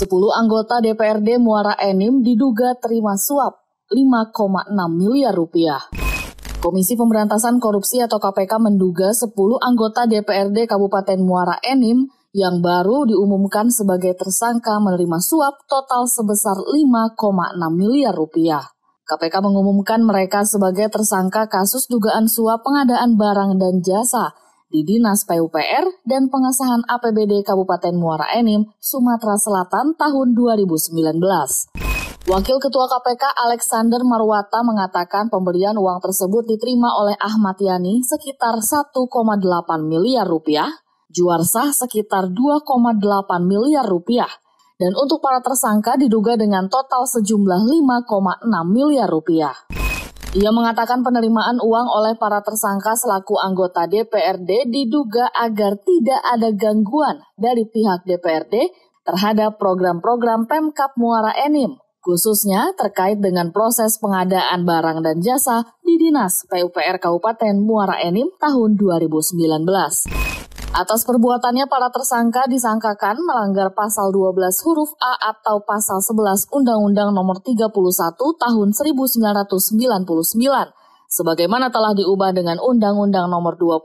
10 anggota DPRD Muara Enim diduga terima suap 5,6 miliar rupiah. Komisi Pemberantasan Korupsi atau KPK menduga 10 anggota DPRD Kabupaten Muara Enim yang baru diumumkan sebagai tersangka menerima suap total sebesar 5,6 miliar rupiah. KPK mengumumkan mereka sebagai tersangka kasus dugaan suap pengadaan barang dan jasa di Dinas PUPR dan Pengesahan APBD Kabupaten Muara Enim, Sumatera Selatan tahun 2019. Wakil Ketua KPK Alexander Marwata mengatakan pemberian uang tersebut diterima oleh Ahmad Yani sekitar 1,8 miliar rupiah, Juarsah sekitar 2,8 miliar rupiah, dan untuk para tersangka diduga dengan total sejumlah 5,6 miliar rupiah. Ia mengatakan penerimaan uang oleh para tersangka selaku anggota DPRD diduga agar tidak ada gangguan dari pihak DPRD terhadap program-program Pemkap Muara Enim, khususnya terkait dengan proses pengadaan barang dan jasa di Dinas PUPR Kabupaten Muara Enim tahun 2019. Atas perbuatannya para tersangka disangkakan melanggar pasal 12 huruf A atau pasal 11 Undang-Undang Nomor 31 Tahun 1999 sebagaimana telah diubah dengan Undang-Undang Nomor 20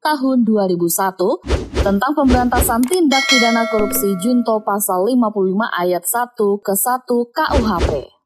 Tahun 2001 tentang pemberantasan tindak pidana korupsi junto pasal 55 ayat 1 ke 1 KUHP.